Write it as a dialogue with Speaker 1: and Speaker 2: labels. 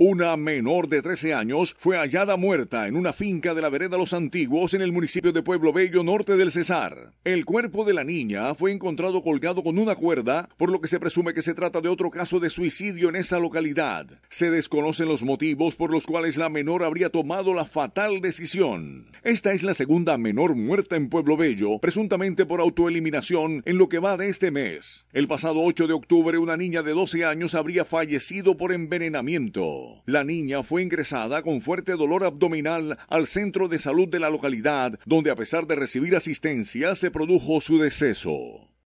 Speaker 1: Una menor de 13 años fue hallada muerta en una finca de la vereda Los Antiguos en el municipio de Pueblo Bello, norte del Cesar. El cuerpo de la niña fue encontrado colgado con una cuerda, por lo que se presume que se trata de otro caso de suicidio en esa localidad. Se desconocen los motivos por los cuales la menor habría tomado la fatal decisión. Esta es la segunda menor muerta en Pueblo Bello, presuntamente por autoeliminación en lo que va de este mes. El pasado 8 de octubre, una niña de 12 años habría fallecido por envenenamiento. La niña fue ingresada con fuerte dolor abdominal al centro de salud de la localidad, donde a pesar de recibir asistencia se produjo su deceso.